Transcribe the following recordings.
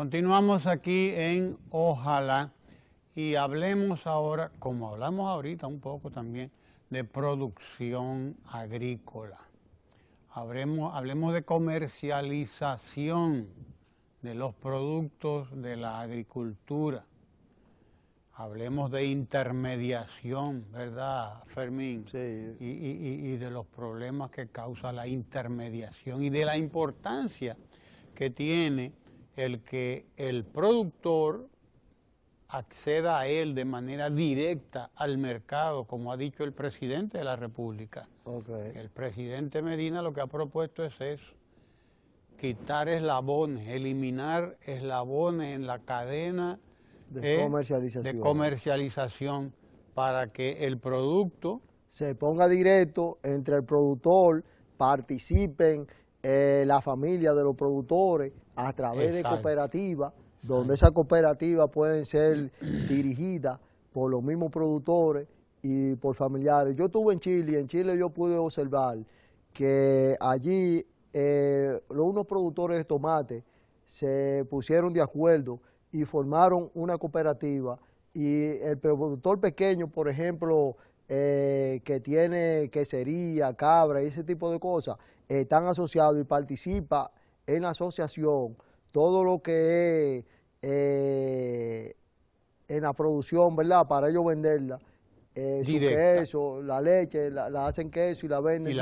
Continuamos aquí en Ojalá y hablemos ahora, como hablamos ahorita un poco también, de producción agrícola. Hablemos, hablemos de comercialización de los productos de la agricultura. Hablemos de intermediación, ¿verdad, Fermín? Sí. y de los problemas que causa la intermediación y de la importancia que tiene el que el productor acceda a él de manera directa al mercado, como ha dicho el presidente de la República. El presidente Medina lo que ha propuesto es eso, quitar eslabones, eliminar eslabones en la cadena de, comercialización. para que el producto... Se ponga directo entre el productor, participen eh, la familia de los productores, a través de cooperativas, donde esas cooperativas pueden ser dirigidas por los mismos productores y por familiares. Yo estuve en Chile y en Chile yo pude observar que allí eh, los unos productores de tomate se pusieron de acuerdo y formaron una cooperativa y el productor pequeño, por ejemplo, eh, que tiene quesería, cabra y ese tipo de cosas, están asociados y participa en asociación, todo lo que es eh, en la producción, ¿verdad? Para ellos venderla. Eh, su queso, la leche, la, hacen queso y la venden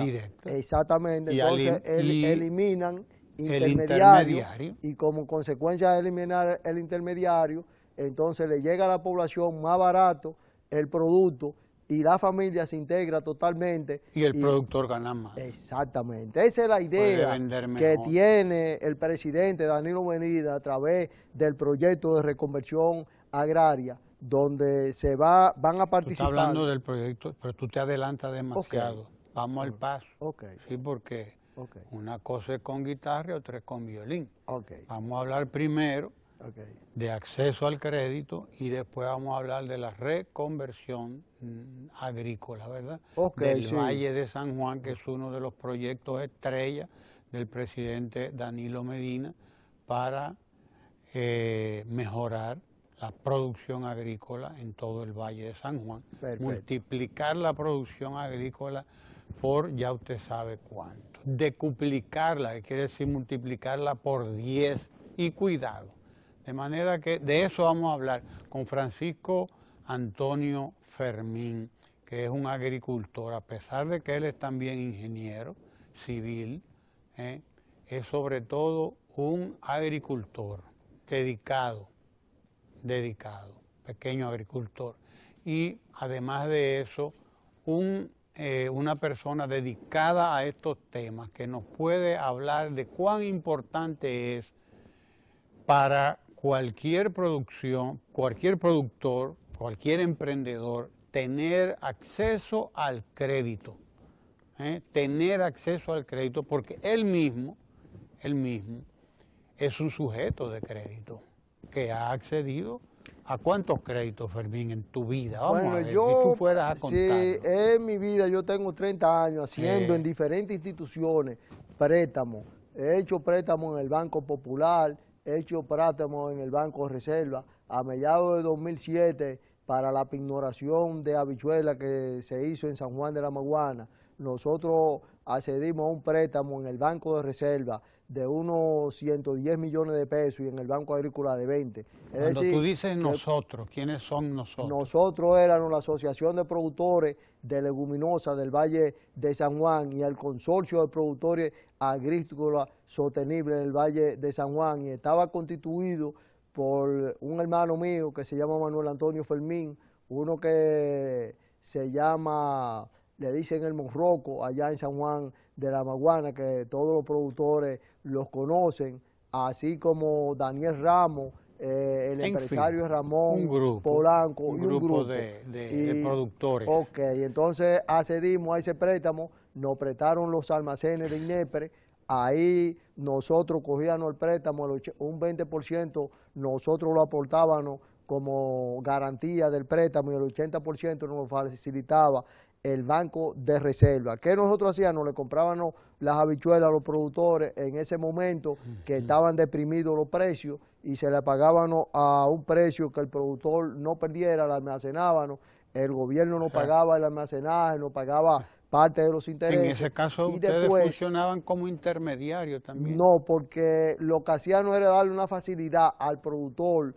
y Exactamente. Entonces eliminan intermediario y como consecuencia de eliminar el intermediario, entonces le llega a la población más barato el producto y la familia se integra totalmente. Y el productor gana más. Exactamente. Esa es la idea que tiene el presidente Danilo Medina a través del proyecto de reconversión agraria, donde se va, van a participar. hablando del proyecto, pero tú te adelantas demasiado. Vamos al paso. Sí, porque una cosa es con guitarra y otra es con violín. Vamos a hablar primero de acceso al crédito y después vamos a hablar de la reconversión mm, agrícola, ¿verdad? Okay, del Valle de San Juan, que es uno de los proyectos estrella del presidente Danilo Medina para eh, mejorar la producción agrícola en todo el Valle de San Juan, multiplicar la producción agrícola por ya usted sabe cuánto, decuplicarla, quiere decir multiplicarla por 10 y cuidado, de manera que de eso vamos a hablar con Francisco Antonio Fermín, que es un agricultor, a pesar de que él es también ingeniero civil, ¿eh? es sobre todo un agricultor dedicado, dedicado, pequeño agricultor. Y además de eso, eh, una persona dedicada a estos temas que nos puede hablar de cuán importante es para cualquier producción, cualquier productor, cualquier emprendedor, tener acceso al crédito. ¿eh? Tener acceso al crédito porque él mismo, él mismo, es un sujeto de crédito que ha accedido ¿A cuántos créditos, Fermín, en tu vida? Vamos a ver, yo, si tú fueras a contar. Sí, en mi vida yo tengo 30 años haciendo en diferentes instituciones préstamos. He hecho préstamos en el Banco Popular, hecho Prátamo en el Banco Reserva a mediados de 2007 para la pignoración de habichuela que se hizo en San Juan de la Maguana. Nosotros accedimos a un préstamo en el Banco de Reserva de unos 110 millones de pesos y en el Banco Agrícola de 20. Cuando tú dices nosotros, ¿quiénes son nosotros? Nosotros éramos la Asociación de Productores de Leguminosas del Valle de San Juan y el Consorcio de Productores Agrícolas Sostenibles del Valle de San Juan y estaba constituido por un hermano mío que se llama Manuel Antonio Fermín, uno que se llama, le dicen el Monroco, allá en San Juan de la Maguana, que todos los productores los conocen, así como Daniel Ramos, eh, el empresario Ramón Polanco un grupo, de, productores. Ok, entonces accedimos a ese préstamo, nos prestaron los almacenes de Inepre, Ahí nosotros cogíamos el préstamo, un 20% nosotros lo aportábamos como garantía del préstamo y el 80% nos facilitaba el banco de reserva. ¿Qué nosotros hacíamos? Le comprábamos las habichuelas a los productores en ese momento que estaban deprimidos los precios y se le pagábamos a un precio que el productor no perdiera, la almacenábamos el gobierno no pagaba el almacenaje, no pagaba parte de los intereses. En ese caso, y ustedes funcionaban como intermediario también. No, porque lo que hacían no era darle una facilidad al productor,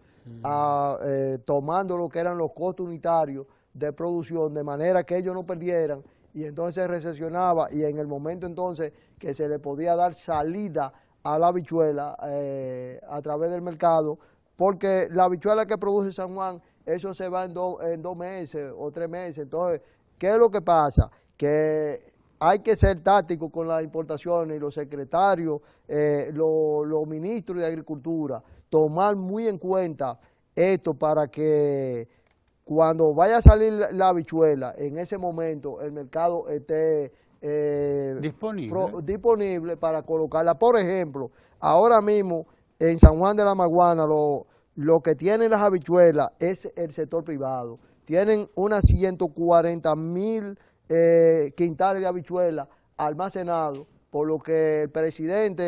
eh, tomando lo que eran los costos unitarios de producción, de manera que ellos no perdieran, y entonces recesionaba, y en el momento entonces que se le podía dar salida a la habichuela eh, a través del mercado, porque la habichuela que produce San Juan eso se va en, en dos meses o tres meses. Entonces, ¿qué es lo que pasa? Que hay que ser táctico con las importaciones y los secretarios, eh, los, ministros de Agricultura, tomar muy en cuenta esto para que cuando vaya a salir la, habichuela, en ese momento el mercado esté eh, disponible para colocarla. Por ejemplo, ahora mismo en San Juan de la Maguana, los lo que tienen las habichuelas es el sector privado. Tienen unas 140 mil eh, quintales de habichuelas almacenados por lo que el presidente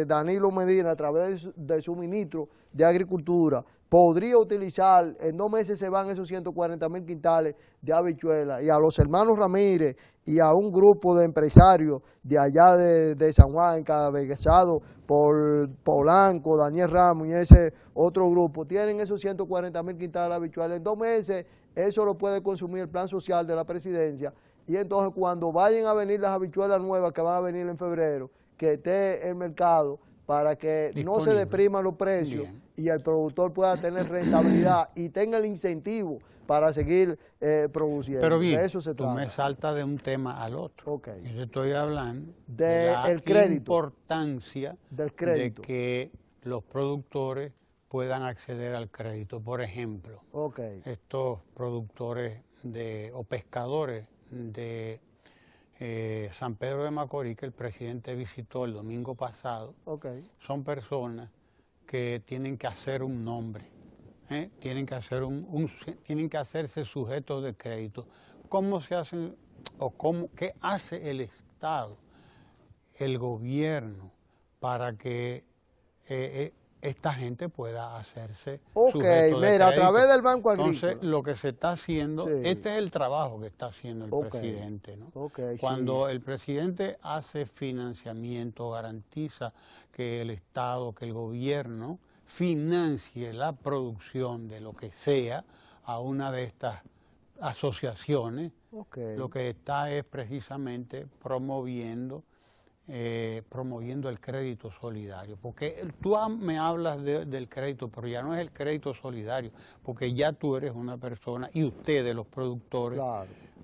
eh, Danilo Medina, a través de su, ministro de Agricultura, podría utilizar, en dos meses se van esos 140 mil quintales de habichuela, y a los hermanos Ramírez y a un grupo de empresarios de allá de, San Juan, encabezado por Polanco, Daniel Ramos y ese otro grupo, tienen esos 140 mil quintales de habichuela, en dos meses eso lo puede consumir el plan social de la presidencia, y entonces cuando vayan a venir las habichuelas nuevas que van a venir en febrero, que esté el mercado para que no se depriman los precios y el productor pueda tener rentabilidad y tenga el incentivo para seguir eh, produciendo. Pero bien, eso se tú me salta de un tema al otro. Okay. Yo estoy hablando de, la importancia del crédito. de que los productores puedan acceder al crédito. Por ejemplo, estos productores de, o pescadores de eh, San Pedro de Macorís, que el presidente visitó el domingo pasado, son personas que tienen que hacer un nombre, ¿eh? tienen, que hacer un, tienen que hacerse sujetos de crédito. ¿Cómo se hacen o cómo, qué hace el Estado, el gobierno, para que eh, esta gente pueda hacerse. Ok, mira, a través del Banco Agrícola. Entonces, lo que se está haciendo, este es el trabajo que está haciendo el presidente. Cuando el presidente hace financiamiento, garantiza que el Estado, que el gobierno financie la producción de lo que sea a una de estas asociaciones, lo que está es precisamente promoviendo eh, promoviendo el crédito solidario. Porque tú me hablas del crédito, pero ya no es el crédito solidario, porque ya tú eres una persona y ustedes, los productores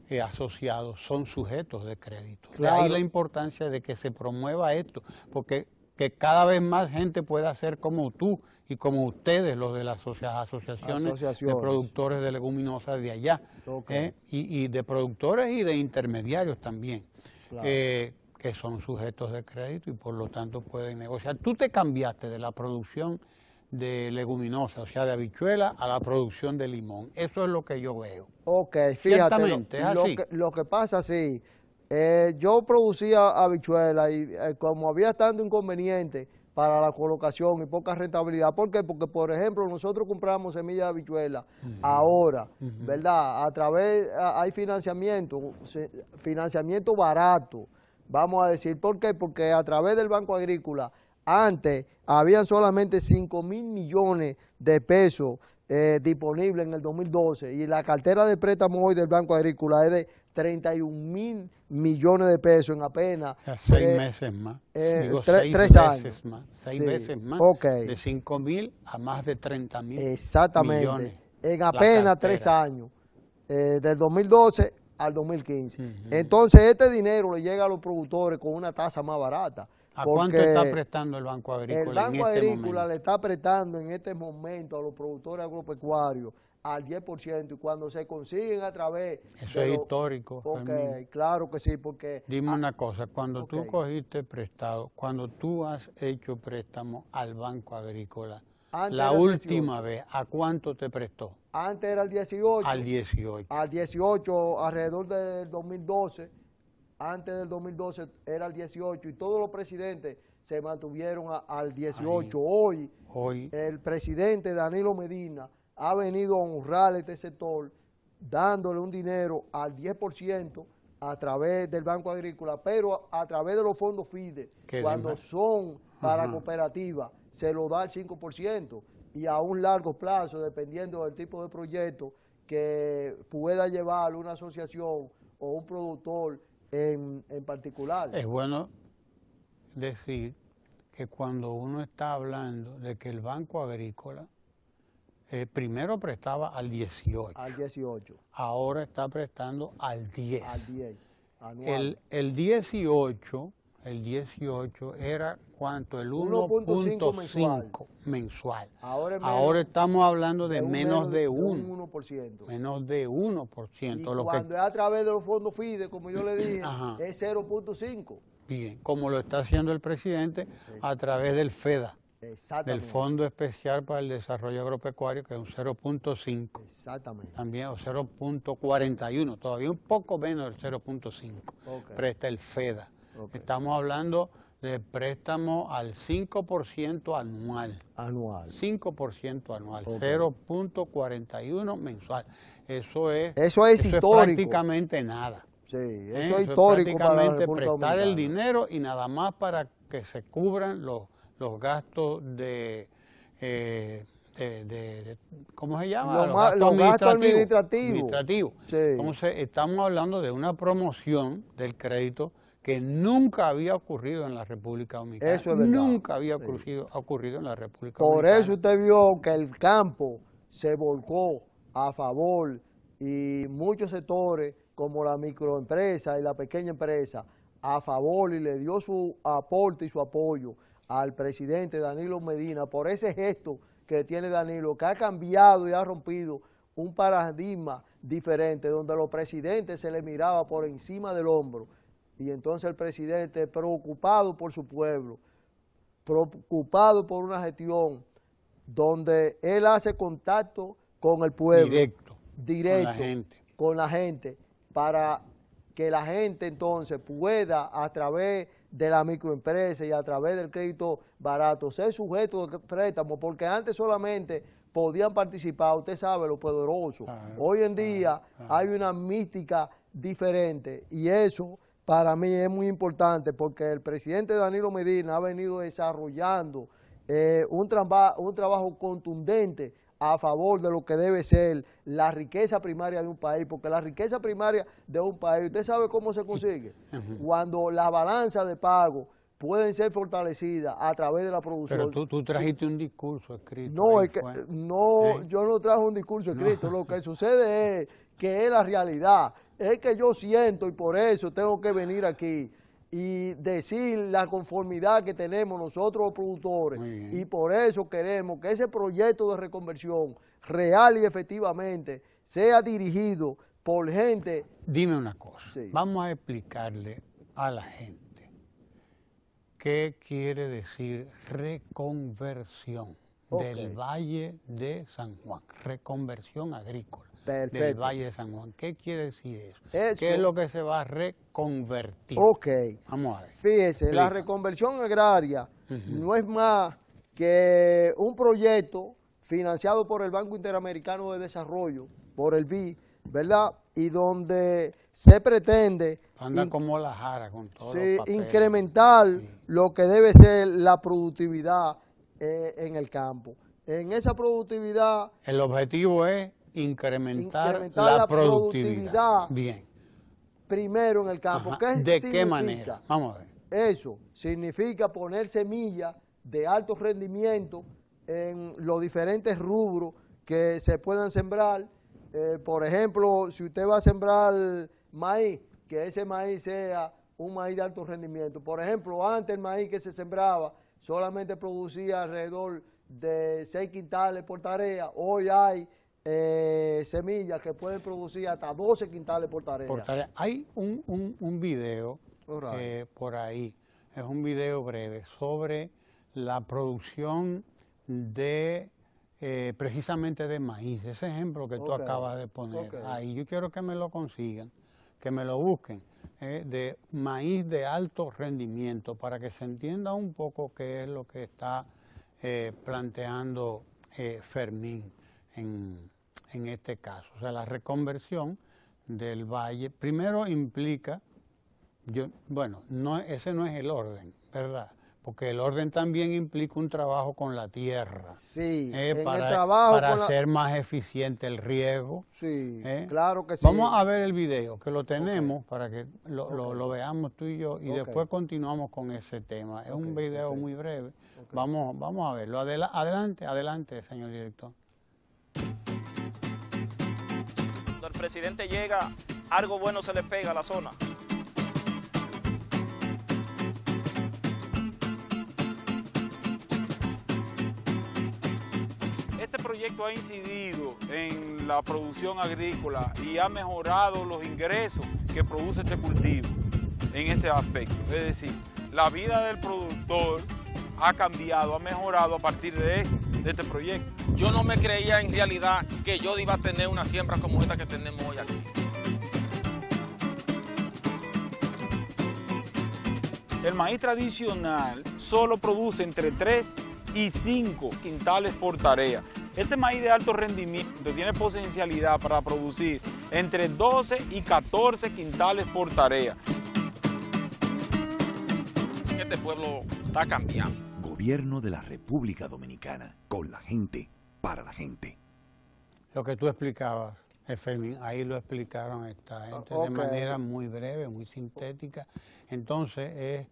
eh, asociados, son sujetos de crédito. ahí la importancia de que se promueva esto, porque que cada vez más gente pueda ser como tú y como ustedes, los de las asociaciones, de productores de leguminosas de allá, ¿eh? y, de productores y de intermediarios también. Eh, que son sujetos de crédito y por lo tanto pueden negociar. Tú te cambiaste de la producción de leguminosa, o sea, de habichuela, a la producción de limón. Eso es lo que yo veo. Ok, fíjate. Lo, que, pasa, sí, eh, yo producía habichuela y eh, como había tanto inconveniente para la colocación y poca rentabilidad, ¿por qué? Porque, por ejemplo, nosotros compramos semillas de habichuela ahora, ¿verdad? A través, hay financiamiento, financiamiento barato, Vamos a decir, ¿por qué? Porque a través del Banco Agrícola, antes habían solamente 5 mil millones de pesos eh, disponibles en el 2012 y la cartera de préstamo hoy del Banco Agrícola es de 31 mil millones de pesos en apenas seis eh, meses más, eh, Digo, tres años. más, seis meses más, de 5 mil a más de 30 mil Exactamente, en apenas tres años, del 2012 al 2015. Entonces, este dinero le llega a los productores con una tasa más barata. ¿A cuánto está prestando el Banco Agrícola? El Banco este Agrícola le está prestando en este momento a los productores agropecuarios al 10% y cuando se consiguen a través... Eso es histórico. claro que sí, porque... Dime una cosa, cuando tú cogiste prestado, cuando tú has hecho préstamo al Banco Agrícola, la última vez, ¿a cuánto te prestó? Antes era el 18. Al 18. Al 18, alrededor del 2012, antes del 2012 era el 18 y todos los presidentes se mantuvieron al 18. Hoy, Hoy el presidente Danilo Medina ha venido a honrar este sector dándole un dinero al 10% a través del Banco Agrícola, pero a, través de los fondos FIDE, cuando ¿eh? son para cooperativa, se lo da el 5% y a un largo plazo, dependiendo del tipo de proyecto que pueda llevar una asociación o un productor en, particular. Es bueno decir que cuando uno está hablando de que el Banco Agrícola eh, primero prestaba al 18. Al 18. Ahora está prestando al 10. Al 10. El, el 18 el 18 era cuánto, el 1.5 mensual. Ahora, estamos hablando de, menos, de 1. Menos de 1%. Y cuando es a través de los fondos FIDE, como yo le dije, es 0.5. Bien, como lo está haciendo el presidente a través del FEDA. Del Fondo Especial para el Desarrollo Agropecuario, que es un 0.5. Exactamente. También, o 0.41, todavía un poco menos del 0.5. Presta el FEDA. Estamos hablando de préstamo al 5% anual. Anual. 5% anual, 0.41 mensual. Eso es, eso es, prácticamente nada. ¿Eh? eso, es prácticamente prestar el dinero y nada más para que se cubran los, los gastos de, eh, ¿Cómo se llama? Los, gastos, administrativos. Entonces, estamos hablando de una promoción del crédito que nunca había ocurrido en la República Dominicana. Eso Nunca había ocurrido, en la República Dominicana. Por eso usted vio que el campo se volcó a favor y muchos sectores como la microempresa y la pequeña empresa a favor y le dio su aporte y su apoyo al presidente Danilo Medina por ese gesto que tiene Danilo, que ha cambiado y ha rompido un paradigma diferente donde a los presidentes se les miraba por encima del hombro y entonces el presidente, preocupado por su pueblo, preocupado por una gestión donde él hace contacto con el pueblo. Directo. Directo. Con la gente. Con la gente para que la gente entonces pueda a través de la microempresa y a través del crédito barato ser sujeto de préstamo, porque antes solamente podían participar, usted sabe, los poderosos. Hoy en día hay una mística diferente y eso para mí es muy importante porque el presidente Danilo Medina ha venido desarrollando eh, un, un trabajo contundente a favor de lo que debe ser la riqueza primaria de un país, porque la riqueza primaria de un país, usted sabe cómo se consigue, cuando la balanza de pago pueden ser fortalecidas a través de la producción. Pero tú, trajiste un discurso escrito. No, es que, no ¿Eh? yo no traje un discurso escrito, lo que sucede es que es la realidad es que yo siento y por eso tengo que venir aquí y decir la conformidad que tenemos nosotros los productores y por eso queremos que ese proyecto de reconversión real y efectivamente sea dirigido por gente. Dime una cosa, vamos a explicarle a la gente qué quiere decir reconversión del Valle de San Juan, reconversión agrícola del Valle de San Juan. ¿Qué quiere decir eso? ¿Qué es lo que se va a reconvertir? Ok. Vamos a ver. Fíjese, la reconversión agraria no es más que un proyecto financiado por el Banco Interamericano de Desarrollo, por el BI, ¿verdad? Y donde se pretende... Anda como la jara con todo. Sí, incrementar lo que debe ser la productividad eh, en el campo. En esa productividad... El objetivo es incrementar, la, productividad. Bien. Primero en el campo. ¿De qué manera? Vamos a ver. Eso significa poner semillas de alto rendimiento en los diferentes rubros que se puedan sembrar. Eh, por ejemplo, si usted va a sembrar maíz, que ese maíz sea un maíz de alto rendimiento. Por ejemplo, antes el maíz que se sembraba solamente producía alrededor de 6 quintales por tarea, hoy hay eh, semillas que pueden producir hasta 12 quintales por tarea. Hay un, un, video eh, por ahí, es un video breve sobre la producción de eh, precisamente de maíz, ese ejemplo que tú acabas de poner ahí. Yo quiero que me lo consigan, que me lo busquen, de maíz de alto rendimiento, para que se entienda un poco qué es lo que está planteando Fermín en, en este caso. O sea, la reconversión del valle primero implica, yo, bueno, no, ese no es el orden, ¿verdad? Porque el orden también implica un trabajo con la tierra. Sí, ¿eh? para, para hacer más eficiente el riego. Sí, ¿eh? claro que sí. Vamos a ver el video, que lo tenemos para que lo, lo, veamos tú y yo, y después continuamos con ese tema. Es un video muy breve. Vamos, vamos a verlo. adelante, adelante, señor director. presidente llega, algo bueno se le pega a la zona. Este proyecto ha incidido en la producción agrícola y ha mejorado los ingresos que produce este cultivo en ese aspecto. Es decir, la vida del productor ha cambiado, ha mejorado a partir de esto de este proyecto. Yo no me creía en realidad que yo iba a tener una siembra como esta que tenemos hoy aquí. El maíz tradicional solo produce entre 3 y 5 quintales por tarea. Este maíz de alto rendimiento tiene potencialidad para producir entre 12 y 14 quintales por tarea. Este pueblo está cambiando Gobierno de la República Dominicana, con la gente, para la gente. Lo que tú explicabas, Fermín, ahí lo explicaron esta gente de manera muy breve, muy sintética. Entonces es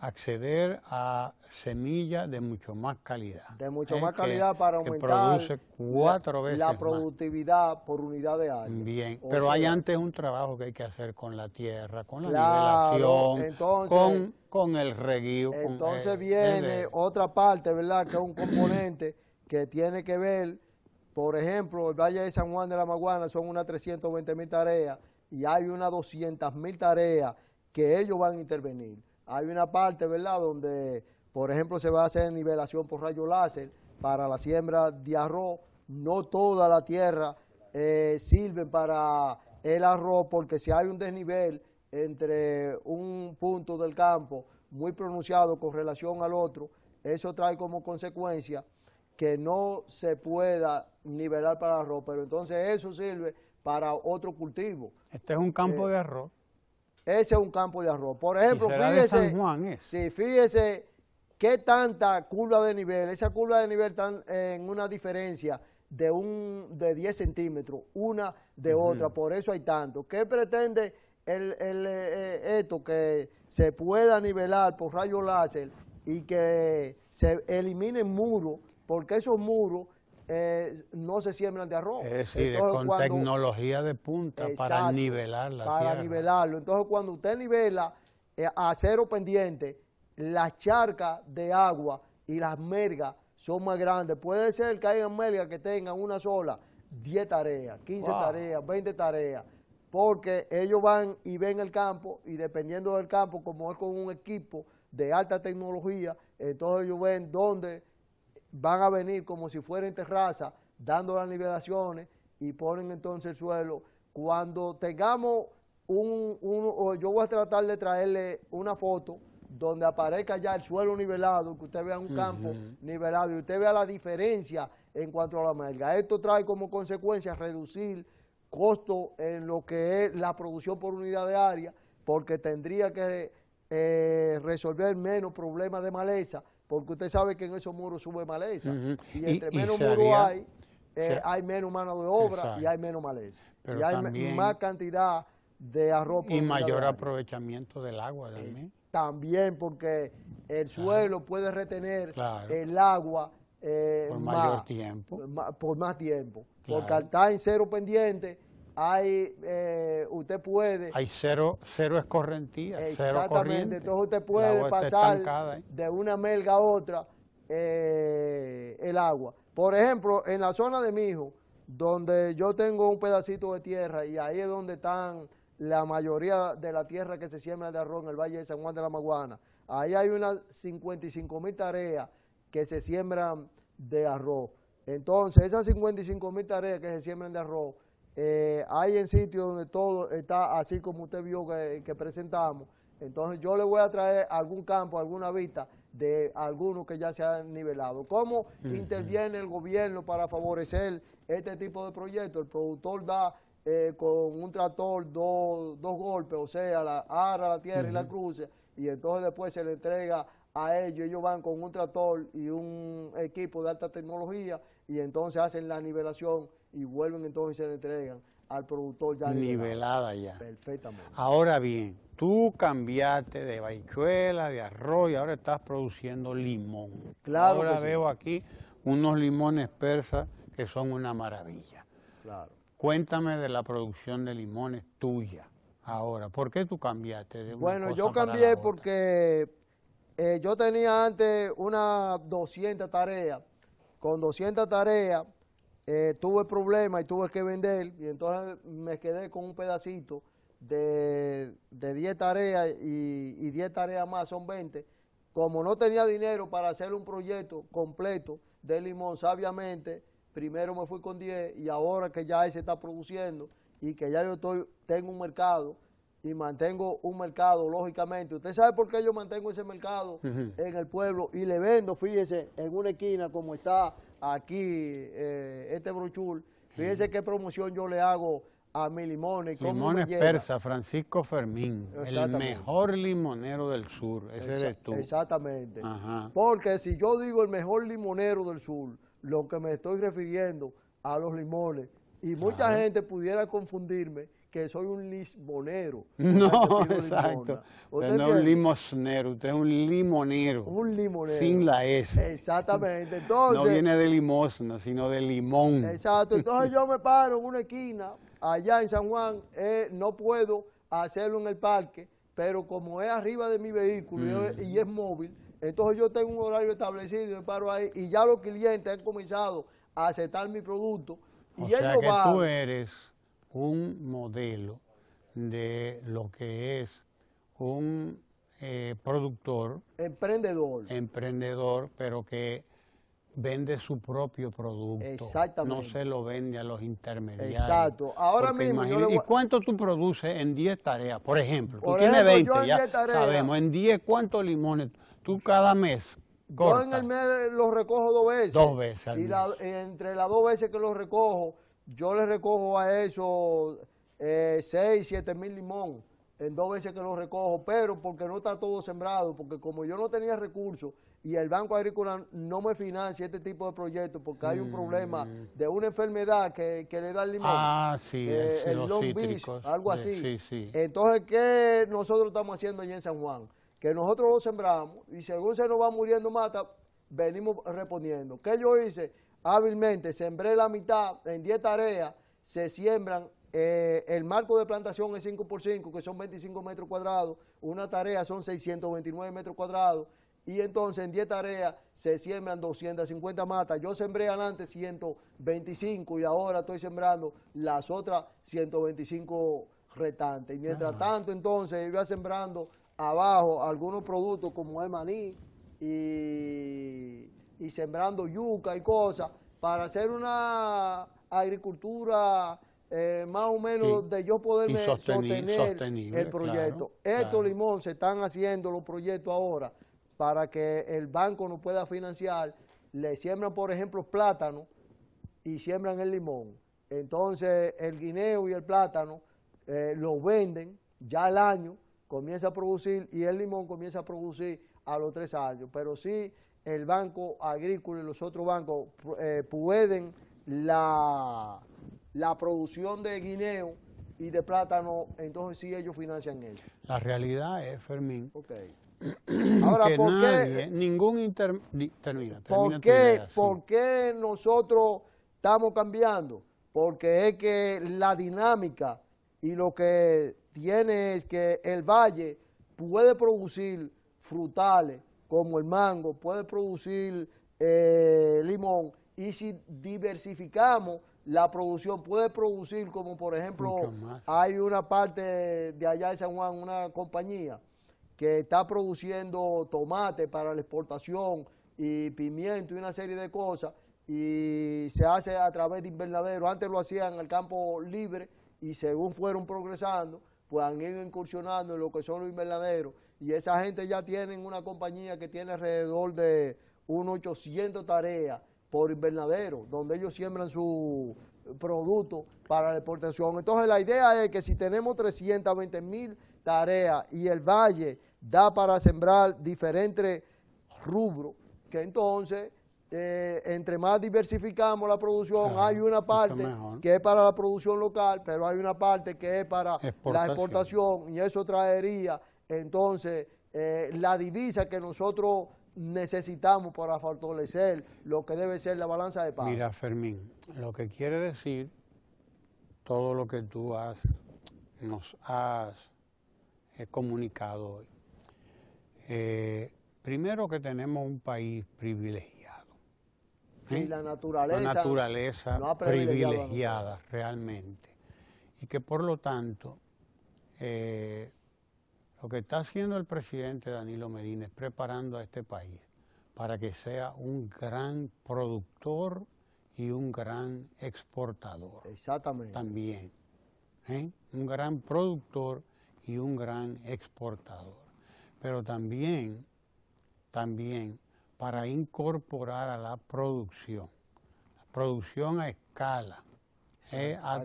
acceder a semillas de mucho más calidad. De mucho ¿eh? más calidad para aumentar cuatro la, veces la productividad por unidad de área. Bien, pero hay antes un trabajo que hay que hacer con la tierra, con la nivelación, con, el reguío. Entonces eh, viene eh, otra parte, ¿verdad?, que es un componente que tiene que ver, por ejemplo, el Valle de San Juan de la Maguana son unas 320 mil tareas y hay unas 200 mil tareas que ellos van a intervenir hay una parte, ¿verdad?, donde, por ejemplo, se va a hacer nivelación por rayo láser para la siembra de arroz. No toda la tierra eh, sirve para el arroz porque si hay un desnivel entre un punto del campo muy pronunciado con relación al otro, eso trae como consecuencia que no se pueda nivelar para el arroz, pero entonces eso sirve para otro cultivo. Este es un campo eh, de arroz. Ese es un campo de arroz. Por ejemplo, fíjese. De Sí, fíjese qué tanta curva de nivel. Esa curva de nivel está en una diferencia de un de 10 centímetros, una de otra. Por eso hay tanto. ¿Qué pretende el, eh, esto? Que se pueda nivelar por rayo láser y que se eliminen muros, porque esos muros eh, no se siembran de arroz. Es decir, con tecnología de punta para nivelar la Para nivelarlo. Entonces, cuando usted nivela eh, a cero pendiente, las charcas de agua y las mergas son más grandes. Puede ser que haya mergas que tengan una sola, 10 tareas, 15 tareas, 20 tareas, porque ellos van y ven el campo y dependiendo del campo, como es con un equipo de alta tecnología, entonces ellos ven dónde van a venir como si fueran terraza, dando las nivelaciones y ponen entonces el suelo. Cuando tengamos un, yo voy a tratar de traerle una foto donde aparezca ya el suelo nivelado, que usted vea un campo nivelado y usted vea la diferencia en cuanto a la merga. Esto trae como consecuencia reducir costo en lo que es la producción por unidad de área, porque tendría que eh, resolver menos problemas de maleza porque usted sabe que en esos muros sube maleza. Y entre menos muros hay, eh, hay menos mano de obra y hay menos maleza. y hay más cantidad de arroz. Y mayor aprovechamiento del agua también. Eh, también porque el suelo puede retener el agua eh, por más, tiempo. por más tiempo. Porque al estar en cero pendiente, hay eh, usted puede... Hay cero, cero escorrentía, cero corriente. Exactamente, entonces usted puede pasar ¿eh? de una melga a otra eh, el agua. Por ejemplo, en la zona de Mijo, donde yo tengo un pedacito de tierra y ahí es donde están la mayoría de la tierra que se siembra de arroz en el Valle de San Juan de la Maguana. Ahí hay unas 55 mil tareas que se siembran de arroz. Entonces, esas 55 mil tareas que se siembran de arroz, eh, hay en sitios donde todo está así como usted vio que, presentamos. Entonces yo le voy a traer algún campo, alguna vista de algunos que ya se han nivelado. ¿Cómo interviene el gobierno para favorecer este tipo de proyectos? El productor da eh, con un tractor dos, dos golpes, o sea, la ara, la tierra y la cruce, y entonces después se le entrega a ellos, ellos van con un tractor y un equipo de alta tecnología y entonces hacen la nivelación y vuelven entonces y se le entregan al productor ya nivelada. ya. Perfectamente. Ahora bien, tú cambiaste de baichuela, de arroz y ahora estás produciendo limón. Claro. Ahora veo aquí unos limones persas que son una maravilla. Claro. Cuéntame de la producción de limones tuya ahora. ¿Por qué tú cambiaste de Bueno, yo cambié porque eh, yo tenía antes unas 200 tareas. Con 200 tareas eh, tuve problemas y tuve que vender y entonces me quedé con un pedacito de, 10 tareas y, 10 tareas más, son 20. Como no tenía dinero para hacer un proyecto completo de limón, sabiamente, primero me fui con 10 y ahora que ya se está produciendo y que ya yo estoy, tengo un mercado y mantengo un mercado, lógicamente. ¿Usted sabe por qué yo mantengo ese mercado en el pueblo y le vendo, fíjese, en una esquina como está aquí eh, este brochure. Fíjense qué promoción yo le hago a mi limón. Y persa, Francisco Fermín, el mejor limonero del sur, ese eres tú. Exactamente. Porque si yo digo el mejor limonero del sur, lo que me estoy refiriendo a los limones, y mucha gente pudiera confundirme que soy un lisbonero. No, exacto. Usted no es un limosnero, usted es un limonero. Un limonero. Sin la S. Exactamente. Entonces, no viene de limosna, sino de limón. Exacto. Entonces yo me paro en una esquina, allá en San Juan, eh, no puedo hacerlo en el parque, pero como es arriba de mi vehículo y mm. es móvil, entonces yo tengo un horario establecido, me paro ahí y ya los clientes han comenzado a aceptar mi producto. y ellos tú eres un modelo de lo que es un eh, productor. Emprendedor. Emprendedor, pero que vende su propio producto. Exactamente. No se lo vende a los intermediarios. Exacto. Ahora mismo. ¿Y cuánto tú produces en 10 tareas? Por ejemplo, por tú ejemplo, 20, ya sabemos. En 10, ¿cuántos limones tú cada mes cortas? Yo en el mes los recojo dos veces. Dos veces. y entre las dos veces que los recojo yo le recojo a eso eh, 6, 7 mil limón en dos veces que lo recojo, pero porque no está todo sembrado, porque como yo no tenía recursos y el Banco Agrícola no me financia este tipo de proyectos porque hay un mm. problema de una enfermedad que, le da el limón, ah, sí, eh, el, long beach, algo así. Entonces, ¿qué nosotros estamos haciendo allí en San Juan? Que nosotros lo sembramos y según se nos va muriendo mata, venimos reponiendo. ¿Qué yo hice? hábilmente, sembré la mitad en 10 tareas, se siembran eh, el marco de plantación es 5 x 5, que son 25 metros cuadrados, una tarea son 629 metros cuadrados, y entonces en 10 tareas se siembran 250 matas. Yo sembré adelante 125 y ahora estoy sembrando las otras 125 restantes. Y mientras tanto, entonces, iba sembrando abajo algunos productos como el maní y y sembrando yuca y cosas para hacer una agricultura eh, más o menos de yo poderme sostener, el proyecto. Estos Esto, Limón, se están haciendo los proyectos ahora para que el banco no pueda financiar. Le siembran, por ejemplo, plátano y siembran el limón. Entonces, el guineo y el plátano eh, lo venden ya al año, comienza a producir y el limón comienza a producir a los tres años. Pero sí el Banco Agrícola y los otros bancos eh, pueden la, la producción de guineo y de plátano, entonces sí ellos financian eso. La realidad es, Fermín, okay. Ahora, ¿por qué, ningún inter, ¿por, qué, ¿Por qué nosotros estamos cambiando? Porque es que la dinámica y lo que tiene es que el valle puede producir frutales, como el mango, puede producir eh, limón y si diversificamos la producción puede producir como por ejemplo hay una parte de allá de San Juan, una compañía que está produciendo tomate para la exportación y pimiento y una serie de cosas y se hace a través de invernaderos. Antes lo hacían en el campo libre y según fueron progresando, pues han ido incursionando en lo que son los invernaderos y esa gente ya tienen una compañía que tiene alrededor de unos 800 tareas por invernadero, donde ellos siembran su producto para la exportación. Entonces la idea es que si tenemos 320 mil tareas y el valle da para sembrar diferentes rubros, que entonces eh, entre más diversificamos la producción, hay una parte que es para la producción local, pero hay una parte que es para la exportación y eso traería entonces, eh, la divisa que nosotros necesitamos para fortalecer lo que debe ser la balanza de pago. Mira, Fermín, lo que quiere decir todo lo que tú has, nos has eh, comunicado hoy. Eh, primero que tenemos un país privilegiado. Y la naturaleza. La naturaleza privilegiada realmente. Y que por lo tanto lo que está haciendo el presidente Danilo Medina es preparando a este país para que sea un gran productor y un gran exportador. Exactamente. También. ¿eh? Un gran productor y un gran exportador. Pero también, también para incorporar a la producción, producción a escala, ¿eh? a,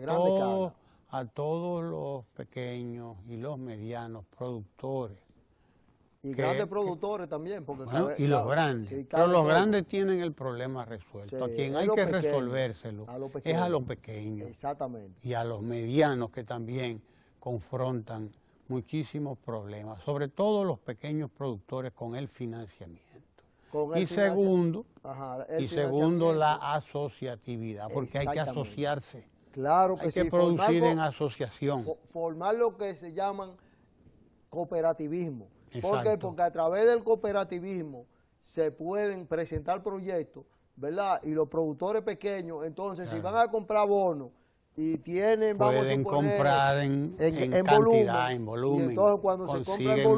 a todos los pequeños y los medianos productores. Y grandes productores también, porque y los grandes. pero los grandes tienen el problema resuelto. a quien hay que resolvérselo es a los pequeños. Exactamente. Y a los medianos que también confrontan muchísimos problemas, sobre todo los pequeños productores con el financiamiento. y segundo, y segundo la asociatividad, porque hay que asociarse Claro que Hay que producir en asociación. Formar lo que se llaman cooperativismo. Exacto. Porque a través del cooperativismo se pueden presentar proyectos, ¿verdad? Y los productores pequeños, entonces, si van a comprar bonos y tienen, Pueden vamos a comprar en, en, cantidad, volumen, en volumen. entonces, cuando se compra en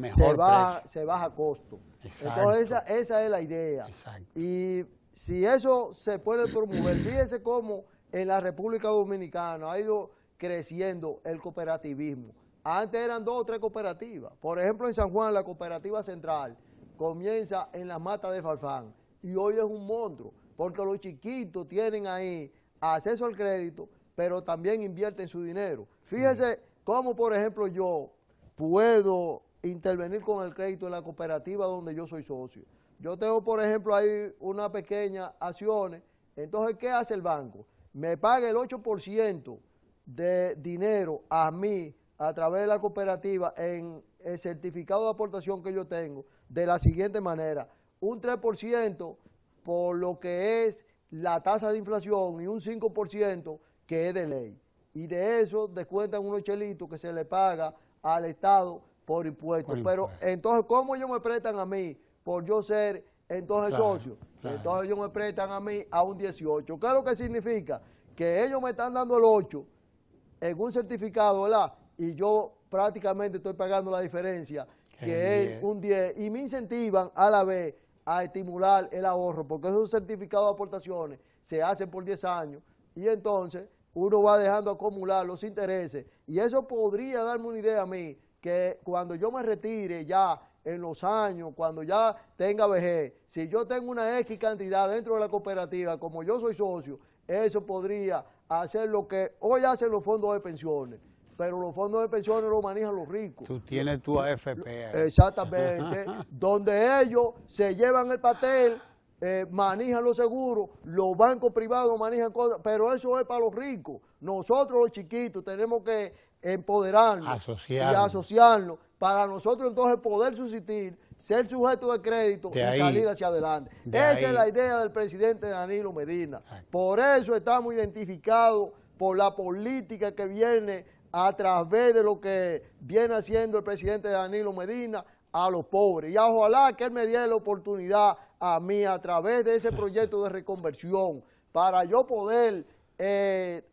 mayor se, baja, se baja costo. Entonces, esa, esa es la idea. Exacto. Y si eso se puede promover, fíjense cómo en la República Dominicana ha ido creciendo el cooperativismo. Antes eran dos o tres cooperativas. Por ejemplo, en San Juan, la cooperativa central comienza en las matas de Falfán y hoy es un monstruo, porque los chiquitos tienen ahí acceso al crédito, pero también invierten su dinero. Fíjese cómo, por ejemplo, yo puedo intervenir con el crédito en la cooperativa donde yo soy socio. Yo tengo, por ejemplo, ahí una pequeña acciones. Entonces, ¿qué hace el banco? me paga el 8% de dinero a mí a través de la cooperativa en el certificado de aportación que yo tengo de la siguiente manera, un 3% por lo que es la tasa de inflación y un 5% que es de ley. Y de eso descuentan unos chelitos que se le paga al Estado por impuestos. Pero entonces, ¿cómo ellos me prestan a mí por yo ser entonces socio. Entonces ellos me prestan a mí a un 18. ¿Qué es lo que significa? Que ellos me están dando el 8 en un certificado, ¿verdad? Y yo prácticamente estoy pagando la diferencia, que es un 10. Y me incentivan a la vez a estimular el ahorro, porque esos certificados de aportaciones se hacen por 10 años. Y entonces uno va dejando acumular los intereses. Y eso podría darme una idea a mí, que cuando yo me retire ya en los años, cuando ya tenga vejez, si yo tengo una X cantidad dentro de la cooperativa, como yo soy socio, eso podría hacer lo que hoy hacen los fondos de pensiones. Pero los fondos de pensiones los manejan los ricos. Tú tienes tu AFP. Exactamente. donde ellos se llevan el papel, eh, manejan los seguros, los bancos privados manejan cosas, pero eso es para los ricos. Nosotros los chiquitos tenemos que empoderarnos y asociarnos para nosotros entonces poder subsistir, ser sujeto de crédito y salir hacia adelante. Esa es la idea del presidente Danilo Medina. Por eso estamos identificados por la política que viene a través de lo que viene haciendo el presidente Danilo Medina a los pobres. Y ojalá que él me diera la oportunidad a mí a través de ese proyecto de reconversión para yo poder eh,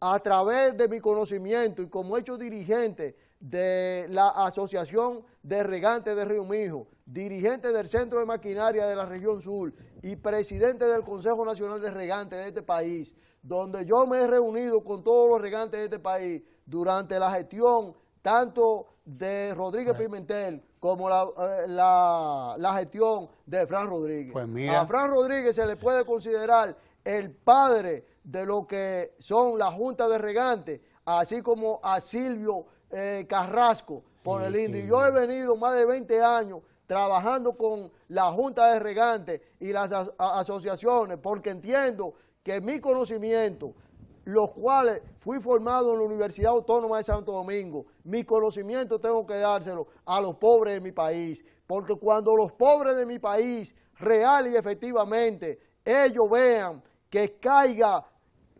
a través de mi conocimiento y como hecho dirigente de la Asociación de Regantes de Río Mijo, dirigente del Centro de Maquinaria de la Región Sur y presidente del Consejo Nacional de Regantes de este país, donde yo me he reunido con todos los regantes de este país durante la gestión tanto de Rodríguez Pimentel como eh, la, la, gestión de Fran Rodríguez. Pues mira. A Fran Rodríguez se le puede considerar el padre de lo que son la Junta de Regantes, así como a Silvio eh, Carrasco por el indio. Yo he venido más de 20 años trabajando con la Junta de Regantes y las asociaciones, porque entiendo que mi conocimiento, los cuales fui formado en la Universidad Autónoma de Santo Domingo, mi conocimiento tengo que dárselo a los pobres de mi país, porque cuando los pobres de mi país, real y efectivamente, ellos vean que caiga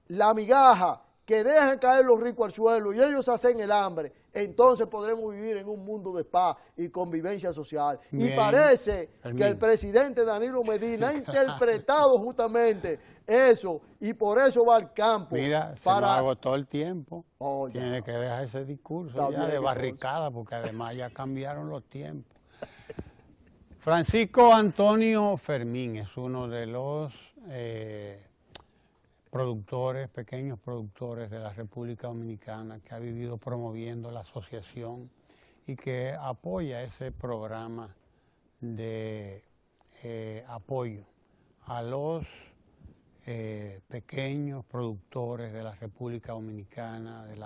la migaja, que dejen caer los ricos al suelo y ellos hacen el hambre, entonces podremos vivir en un mundo de paz y convivencia social. Y parece que el presidente Danilo Medina ha interpretado justamente eso y por eso va al campo. Mira, se lo todo el tiempo. Tiene que dejar ese discurso de barricada porque además ya cambiaron los tiempos. Francisco Antonio Fermín es uno de los... Eh, productores, pequeños productores de la República Dominicana, que ha vivido promoviendo la asociación y que apoya ese programa de eh, apoyo a los eh, pequeños productores de la República Dominicana, de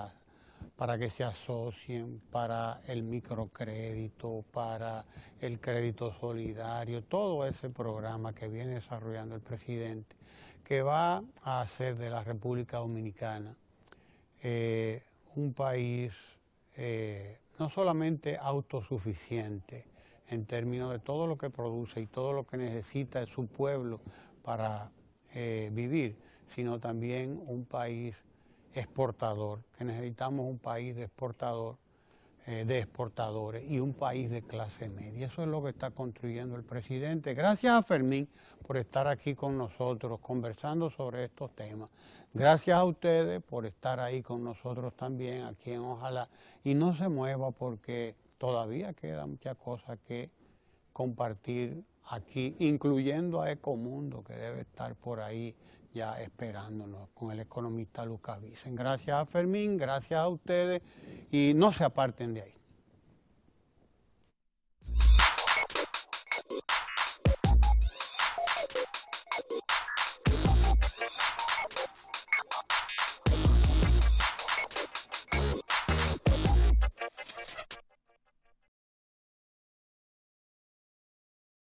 para que se asocien para el microcrédito, para el crédito solidario, todo ese programa que viene desarrollando el presidente que va a hacer de la República Dominicana eh, un país eh, no solamente autosuficiente en términos de todo lo que produce y todo lo que necesita de su pueblo para eh, vivir, sino también un país exportador, que necesitamos un país exportador eh, de exportadores y un país de clase media. Eso es lo que está construyendo el presidente. Gracias a Fermín por estar aquí con nosotros conversando sobre estos temas. Gracias a ustedes por estar ahí con nosotros también, aquí en Ojalá. Y no se mueva porque todavía queda mucha cosa que compartir aquí, incluyendo a Ecomundo, que debe estar por ahí ya esperándonos con el economista Lucas Vicen. Gracias a Fermín, gracias a ustedes y no se aparten de ahí.